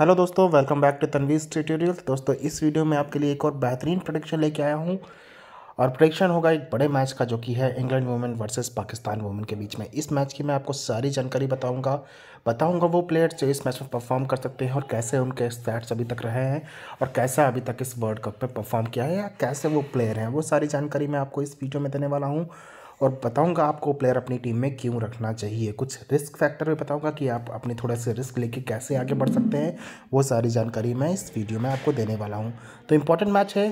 hello दोस्तों welcome back to Tanveez tutorial दोस्तों इस वीडियो में आपके लिए एक और बेहतरीन प्रोडिक्शन लेके आया हूँ और प्रोडिक्शन होगा एक बड़े मैच का जो कि है England women versus Pakistan women के बीच में इस मैच की मैं आपको सारी जानकारी बताऊंगा बताऊंगा वो प्लेयर्स जो इस मैच में परफॉर्म कर सकते हैं और कैसे उनके स्टैट्स अभी तक रहे हैं और कैसा अभी तक इस वर्ल्ड कप में परफॉर्म किया है या कैसे वो प्लेयर हैं वो सारी जानकारी मैं आपको इस वीडियो में देने वाला हूँ और बताऊंगा आपको प्लेयर अपनी टीम में क्यों रखना चाहिए कुछ रिस्क फैक्टर भी बताऊंगा कि आप अपने थोड़े से रिस्क लेके कैसे आगे बढ़ सकते हैं वो सारी जानकारी मैं इस वीडियो में आपको देने वाला हूँ तो इंपॉर्टेंट मैच है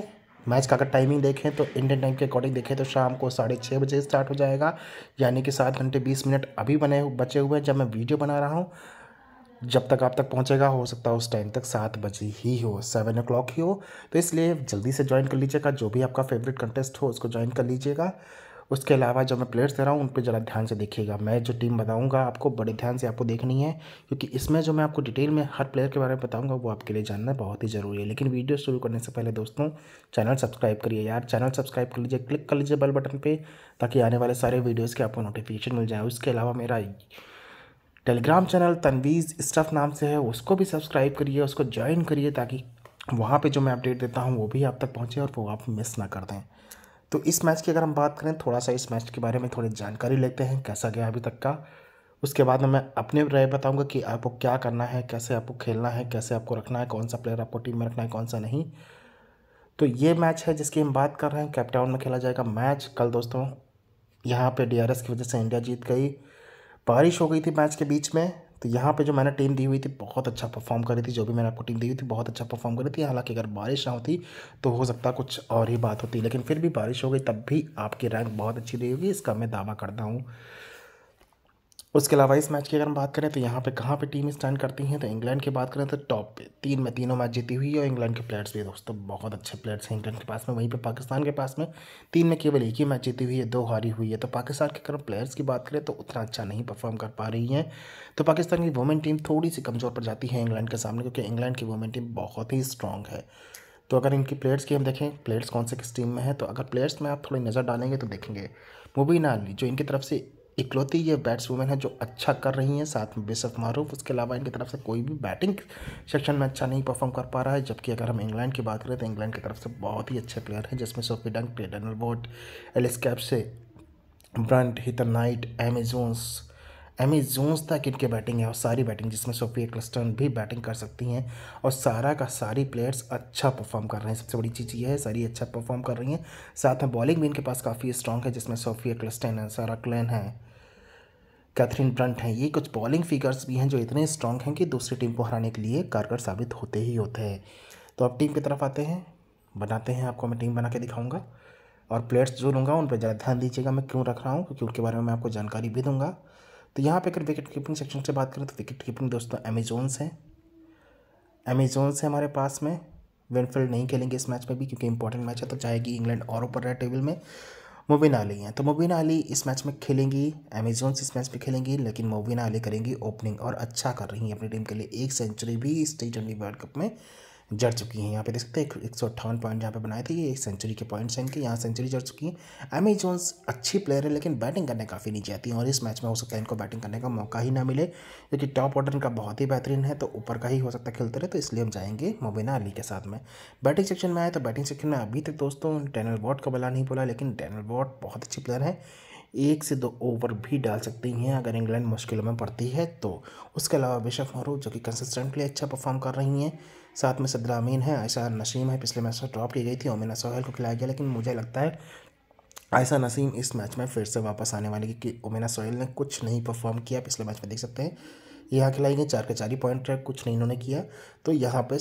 मैच का अगर टाइमिंग देखें तो इंडियन टाइम के अकॉर्डिंग देखें तो शाम को साढ़े छः बजे स्टार्ट हो जाएगा यानी कि सात घंटे बीस मिनट अभी बने बचे हुए हैं जब मैं वीडियो बना रहा हूँ जब तक आप तक पहुंचेगा हो सकता है उस टाइम तक सात बजे ही हो सेवन ओ क्लॉक ही हो तो इसलिए जल्दी से ज्वाइन कर लीजिएगा जो भी आपका फेवरेट कंटेस्ट हो उसको ज्वाइन कर लीजिएगा उसके अलावा जब मैं प्लेयर्स दे रहा हूँ उन पर ज़रा ध्यान से देखिएगा मैं जो टीम बताऊँगा आपको बड़े ध्यान से आपको देखनी है क्योंकि इसमें जो मैं आपको डिटेल में हर प्लेयर के बारे में बताऊँगा वो आपके लिए जानना बहुत ही ज़रूरी है लेकिन वीडियो शुरू करने से पहले दोस्तों चैनल सब्सक्राइब करिए यार चैनल सब्सक्राइब कर लीजिए क्लिक कर लीजिए बेल बटन पर ताकि आने वाले सारे वीडियोज़ के आपको नोटिफिकेशन मिल जाए उसके अलावा मेरा टेलीग्राम चैनल तनवीज़ स्टफ़ नाम से है उसको भी सब्सक्राइब करिए उसको ज्वाइन करिए ताकि वहाँ पे जो मैं अपडेट देता हूँ वो भी आप तक पहुँचे और वो आप मिस ना कर दें तो इस मैच की अगर हम बात करें थोड़ा सा इस मैच के बारे में थोड़ी जानकारी लेते हैं कैसा गया अभी तक का उसके बाद मैं अपने राय बताऊंगा कि आपको क्या करना है कैसे आपको खेलना है कैसे आपको रखना है कौन सा प्लेयर आपको टीम में रखना है कौन सा नहीं तो ये मैच है जिसकी हम बात कर रहे हैं कैपटाउन में खेला जाएगा मैच कल दोस्तों यहाँ पर डी की वजह से इंडिया जीत गई बारिश हो गई थी मैच के बीच में तो यहाँ पे जो मैंने टीम दी हुई थी बहुत अच्छा परफॉर्म करी थी जो भी मैंने आपको टीम दी हुई थी बहुत अच्छा परफॉर्म करी थी हालांकि अगर बारिश ना होती तो हो सकता कुछ और ही बात होती लेकिन फिर भी बारिश हो गई तब भी आपकी रैंक बहुत अच्छी रही होगी इसका मैं दावा करता हूँ उसके अलावा इस मैच की अगर हम बात करें तो यहाँ पे कहाँ पे टीम स्टैंड करती हैं तो इंग्लैंड की बात करें तो टॉप पे तीन में तीनों मैच जीती हुई है और इंग्लैंड के प्लेयर्स भी दोस्तों बहुत अच्छे प्लेयर्स हैं इंग्लैंड के पास में वहीं पे पाकिस्तान के पास में तीन में केवल एक ही मैच जीती हुई है दो हारी हुई है तो पाकिस्तान के अगर प्लेयर्स की बात करें तो उतना अच्छा नहीं परफॉर्म कर पा रही हैं तो पाकिस्तान की वुमेन टीम थोड़ी सी कमज़ोर पर जाती है इंग्लैंड के सामने क्योंकि इंग्लैंड की वुमेन टीम बहुत ही स्ट्रॉन्ग है तो अगर इनकी प्लेयर्स की हम देखें प्लेयर्स कौन से किस टीम में है तो अगर प्लेयर्स में आप थोड़ी नज़र डालेंगे तो देखेंगे मुबीना अली जो इनकी तरफ से इकलौती ये बैट्समैन है जो अच्छा कर रही हैं साथ में बेसफ मारूफ उसके अलावा इनकी तरफ से कोई भी बैटिंग सेक्शन में अच्छा नहीं परफॉर्म कर पा रहा है जबकि अगर हम इंग्लैंड की बात करें तो इंग्लैंड की तरफ से बहुत ही अच्छे प्लेयर हैं जिसमें सोफी डंक टेडनल बोट Alice Capsey Brunt Heather Knight Amy Jones Amy Jones तक इनके बैटिंग है और सारी बैटिंग जिसमें सोफिया क्लस्टन भी बैटिंग कर सकती हैं और सारा का सारी प्लेयर्स अच्छा परफॉर्म कर रहे हैं सबसे बड़ी चीज़ ये है सारी अच्छा परफॉर्म कर रही हैं साथ में बॉलिंग भी इनके पास काफ़ी स्ट्रॉन्ग है जिसमें सोफिया क्लस्टन है सारा क्लैन है कैथरीन ब्रंट हैं ये कुछ बॉलिंग फिगर्स भी हैं जो इतने स्ट्रॉन्ग हैं कि दूसरी टीम को हराने के लिए कारगर साबित होते ही होते हैं तो अब टीम की तरफ आते हैं बनाते हैं आपको मैं टीम बना के दिखाऊँगा और प्लेयर्स जो लूँगा उन पर ज़्यादा ध्यान दीजिएगा मैं क्यों रख रहा हूँ क्योंकि उनके बारे में मैं आपको जानकारी भी दूँगा तो यहाँ पे अगर विकेट कीपिंग सेक्शन से बात करें तो विकेट कीपिंग दोस्तों अमेजोन्स हैं अमेजोन्स है हमारे पास में विनफील्ड नहीं खेलेंगे इस मैच में भी क्योंकि इंपॉर्टेंट मैच है तो चाहेगी इंग्लैंड और ऊपर रहे टेबल में मुबिन अली हैं तो मुबिन अली इस मैच में खेलेंगी अमेजोन इस मैच में खेलेंगी लेकिन मुबिन अली करेंगी ओपनिंग और अच्छा कर रही हैं अपनी टीम के लिए एक सेंचुरी भी इस टी ट्वेंटी वर्ल्ड कप में जड़ चुकी हैं यहाँ पे देख सकते हैं एक सौ अट्ठावन पॉइंट यहाँ पे बनाए थे ये एक सेंचुरी के पॉइंट्स हैं इनके यहाँ सेंचुरी जड़ चुकी हैं एमी जोन्स अच्छी प्लेयर है लेकिन बैटिंग करने काफ़ी नीचे आती है और इस मैच में हो सकता है इनको बैटिंग करने का मौका ही ना मिले क्योंकि टॉप ऑर्डर इनका बहुत ही बेहतरीन है तो ऊपर का ही हो सकता है खेलते रहे तो इसलिए हम जाएंगे मोबिना अली के साथ में बैटिंग सेक्शन में आए तो बैटिंग सेक्शन में अभी तक दोस्तों डैनल वॉट का बला नहीं बोला लेकिन डैनल वॉट बहुत अच्छी प्लेयर है एक से दो ओवर भी डाल सकती हैं अगर इंग्लैंड मुश्किलों में पड़ती है तो उसके अलावा बिशफ मारू जो कि कंसिस्टेंटली अच्छा परफॉर्म कर रही हैं साथ में सदर अमीन है ऐसा नसीम है पिछले मैच में ड्रॉप की गई थी ओमिना सोहेल को खिलाया गया लेकिन मुझे लगता है ऐसा नसीम इस मैच में फिर से वापस आने वाली क्योंकि ओमिना सोहेल ने कुछ नहीं परफॉर्म किया पिछले मैच में देख सकते हैं यहाँ खिलाई गई चार के चार ही पॉइंट कुछ नहीं इन्होंने किया तो यहाँ पर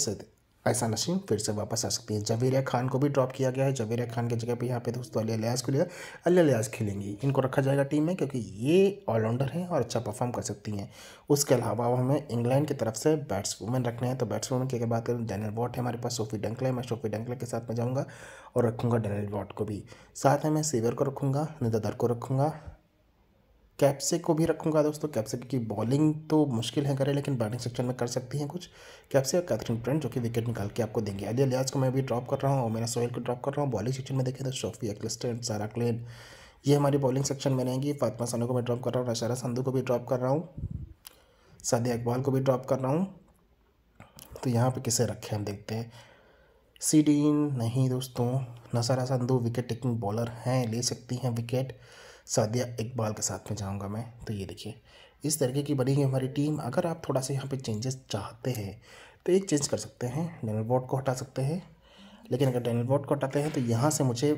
ऐसा नशीन फिर से वापस आ सकती है जवेरिया खान को भी ड्रॉप किया गया है जवेरिया खान की जगह पर यहाँ पे दोस्तों अली अलियाज को लिया अली अलियाज खेलेंगी इनको रखा जाएगा टीम में क्योंकि ये ऑलराउंडर हैं और अच्छा परफॉर्म कर सकती हैं उसके अलावा हमें इंग्लैंड की तरफ से बैट्समैन रखने हैं तो बैट्समैन की अगर बात करें डैनल वॉट है हमारे पास सोफी है मैं सोफी डंकला के साथ में जाऊँगा और रखूँगा डैनल वॉट को भी साथ में मैं सीवर को रखूँगा नदर को रखूँगा कैप्से को भी रखूंगा दोस्तों कैप्से की बॉलिंग तो मुश्किल है करें लेकिन बैटिंग सेक्शन में कर सकती हैं कुछ कैप्से और कैथरीन प्रिंट जो कि विकेट निकाल के आपको देंगे अली अलियाज को मैं भी ड्रॉप कर रहा हूँ और मैंने सोहेल को ड्रॉप कर रहा हूँ बॉलिंग सेक्शन में देखें तो शोफी एक्लिस्टेंट सारा क्लेन ये हमारी बॉलिंग सेक्शन में रहेंगी फातमा सानू को मैं ड्रॉप कर रहा हूँ नशारा संधू को भी ड्रॉप कर रहा हूँ सादिया इकबाल को भी ड्रॉप कर रहा हूँ तो यहाँ पर किसे रखें हम देखते हैं सीडीन नहीं दोस्तों Nashra Sandhu wicket taking bowler हैं ले सकती हैं विकेट सादिया इकबाल के साथ में जाऊँगा मैं तो ये देखिए इस तरीके की बनी है हमारी टीम अगर आप थोड़ा सा यहाँ पे चेंजेस चाहते हैं तो एक चेंज कर सकते हैं डेनल बोर्ड को हटा सकते हैं लेकिन अगर डेनल बोर्ड को हटाते हैं तो यहाँ से मुझे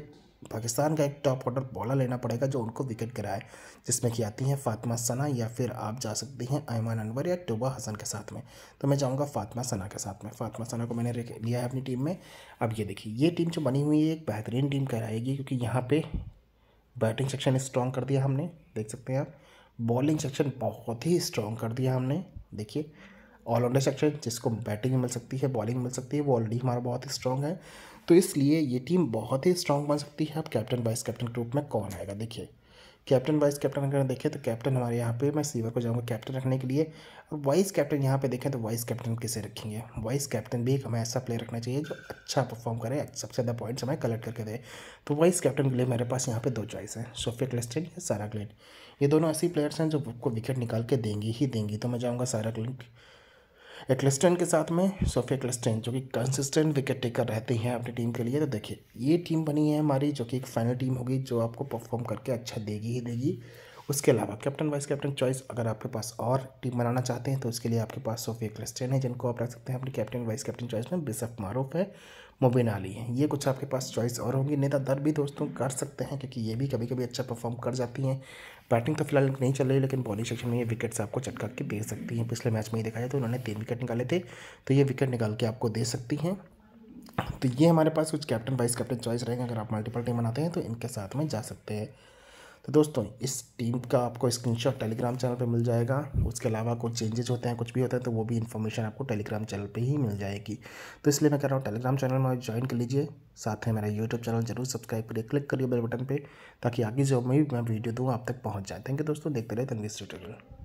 पाकिस्तान का एक टॉप ऑर्डर बॉलर लेना पड़ेगा जो उनको विकेट गिराए जिसमें कि आती हैं फातिमा सना या फिर आप जा सकती हैं ऐमान अनवर या टोबा हसन के साथ में तो मैं जाऊंगा फातिमा सना के साथ में फातिमा सना को मैंने लिया है अपनी टीम में अब ये देखिए ये टीम जो बनी हुई है एक बेहतरीन टीम कहलाएगी क्योंकि यहाँ पर बैटिंग सेक्शन स्ट्रॉन्ग कर दिया हमने देख सकते हैं आप बॉलिंग सेक्शन बहुत ही स्ट्रॉन्ग कर दिया हमने देखिए ऑलराउंडर सेक्शन जिसको बैटिंग मिल सकती है बॉलिंग मिल सकती है वो ऑलरेडी हमारा बहुत ही स्ट्रॉन्ग है तो इसलिए ये टीम बहुत ही स्ट्रॉन्ग बन सकती है अब कैप्टन वाइस कैप्टन के रूप में कौन आएगा देखिए कैप्टन वाइस कैप्टन अगर देखें तो कैप्टन हमारे यहाँ पे मैं सीवर को जाऊँगा कैप्टन रखने के लिए और वाइस कैप्टन यहाँ पे देखें तो वाइस कैप्टन किसे रखेंगे वाइस कैप्टन भी एक हमें ऐसा प्लेयर रखना चाहिए जो अच्छा परफॉर्म करे सबसे ज़्यादा पॉइंट्स हमें कलेक्ट करके दे तो वाइस कैप्टन के लिए मेरे पास यहाँ पे दो चॉइस है सोफिया क्लेस्टेन या सारा ग्लेन ये दोनों ऐसी प्लेयर्स हैं जो आपको विकेट निकाल के देंगी ही देंगी तो मैं जाऊँगा सारा ग्लेन एक्लेस्टन के साथ में सोफिया क्लेस्टन जो कि कंसिस्टेंट विकेट टेकर रहते हैं अपनी टीम के लिए तो देखिए ये टीम बनी है हमारी जो कि एक फाइनल टीम होगी जो आपको परफॉर्म करके अच्छा देगी ही देगी उसके अलावा कैप्टन वाइस कैप्टन चॉइस अगर आपके पास और टीम बनाना चाहते हैं तो उसके लिए आपके पास सोफिया क्रिस्टन है जिनको आप रख सकते हैं अपनी कैप्टन वाइस कैप्टन चॉइस में बिसफ मारूफ है मुबिन अली है ये कुछ आपके पास चॉइस और होंगी नेता दर भी दोस्तों कर सकते हैं क्योंकि ये भी कभी कभी अच्छा परफॉर्म कर जाती हैं बैटिंग तो फिलहाल नहीं चल रही लेकिन बॉलिंग सेक्शन में ये विकेट्स आपको चटका के दे सकती हैं पिछले मैच में ही देखा जाए तो उन्होंने तीन विकेट निकाले थे तो ये विकेट निकाल के आपको दे सकती हैं तो ये हमारे पास कुछ कैप्टन वाइस कैप्टन चॉइस रहेंगे अगर आप मल्टीपल टीम बनाते हैं तो इनके साथ में जा सकते हैं तो दोस्तों इस टीम का आपको स्क्रीनशॉट टेलीग्राम चैनल पे मिल जाएगा उसके अलावा कुछ चेंजेस होते हैं कुछ भी होता है तो वो भी इन्फॉर्मेशन आपको टेलीग्राम चैनल पे ही मिल जाएगी तो इसलिए मैं कह रहा हूँ टेलीग्राम चैनल में ज्वाइन कर लीजिए साथ में मेरा यूट्यूब चैनल जरूर सब्सक्राइब करिए क्लिक करिए बेल बटन पर ताकि आगे जो मैं वीडियो दूँ आप तक पहुँच जाए थैंक यू दोस्तों देखते रहे तनवीर ट्यूटोरियल